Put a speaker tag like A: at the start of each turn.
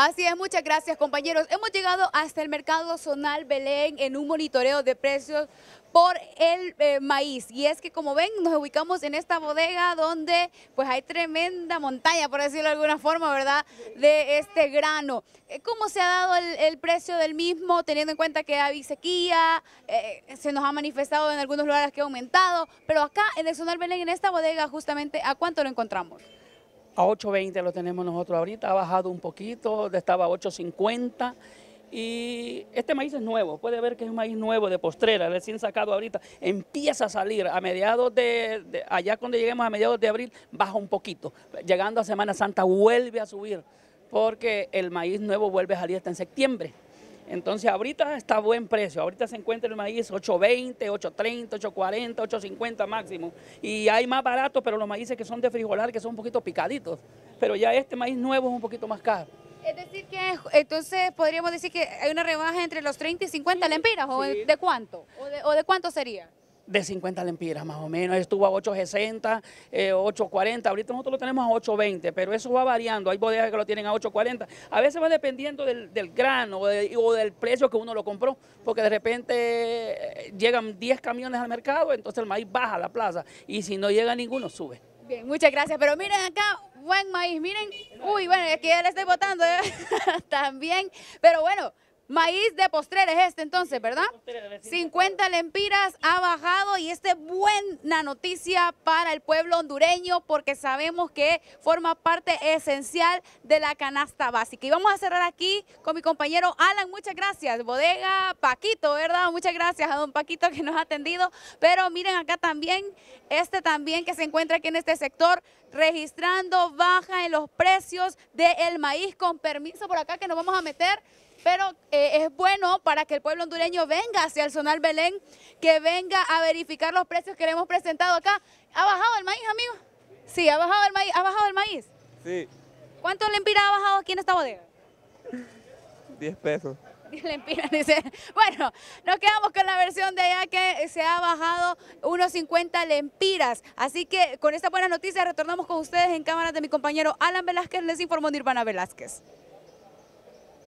A: Así es, muchas gracias compañeros. Hemos llegado hasta el mercado zonal Belén en un monitoreo de precios por el eh, maíz. Y es que como ven, nos ubicamos en esta bodega donde pues hay tremenda montaña, por decirlo de alguna forma, ¿verdad?, de este grano. Eh, ¿Cómo se ha dado el, precio del mismo, teniendo en cuenta que hay sequía, eh, se nos ha manifestado en algunos lugares que ha aumentado, pero acá en el Zonal Belén, en esta bodega, justamente, ¿a cuánto lo encontramos?
B: a 8.20 lo tenemos nosotros ahorita, ha bajado un poquito, estaba a 8.50 y este maíz es nuevo, puede ver que es un maíz nuevo de postrera, recién sacado ahorita, empieza a salir a mediados de, allá cuando lleguemos a mediados de abril, baja un poquito, llegando a Semana Santa vuelve a subir, porque el maíz nuevo vuelve a salir hasta en septiembre. Entonces ahorita está buen precio, ahorita se encuentra el maíz 8.20, 8.30, 8.40, 8.50 máximo. Y hay más baratos, pero los maíces que son de frijolar, que son un poquito picaditos. Pero ya este maíz nuevo es un poquito más caro.
A: Es decir que entonces podríamos decir que hay una rebaja entre los 30 y 50 lempiras, ¿o de cuánto? ¿O de cuánto sería?
B: de 50 lempiras más o menos. Estuvo a 8.60, 8.40, eh, ahorita nosotros lo tenemos a 8.20, pero eso va variando. Hay bodegas que lo tienen a 8.40. A veces va dependiendo del, grano o, del precio que uno lo compró, porque de repente eh, llegan 10 camiones al mercado, entonces el maíz baja la plaza y si no llega ninguno sube.
A: Bien, muchas gracias. Pero miren acá, buen maíz, miren. Uy, bueno, aquí ya le estoy votando ¿eh? también. Pero bueno, Maíz de postrer es este entonces, ¿verdad? 50 lempiras ha bajado y esta es buena noticia para el pueblo hondureño porque sabemos que forma parte esencial de la canasta básica. Y vamos a cerrar aquí con mi compañero Alan, muchas gracias. Bodega Paquito, ¿verdad? Muchas gracias a don Paquito que nos ha atendido. Pero miren acá también, este también que se encuentra aquí en este sector registrando baja en los precios del maíz. Con permiso por acá que nos vamos a meter pero eh, es bueno para que el pueblo hondureño venga hacia el Zonal Belén, que venga a verificar los precios que le hemos presentado acá. ¿Ha bajado el maíz, amigo? Sí, ha bajado el maíz. ¿Ha bajado el maíz? Sí. ¿Cuánto lempira ha bajado aquí en esta bodega? 10 pesos. Lempira, dice. Bueno, nos quedamos con la versión de allá que se ha bajado unos 50 lempiras. Así que con esta buena noticia retornamos con ustedes en cámara de mi compañero Alan Velázquez. Les informó Nirvana Velázquez.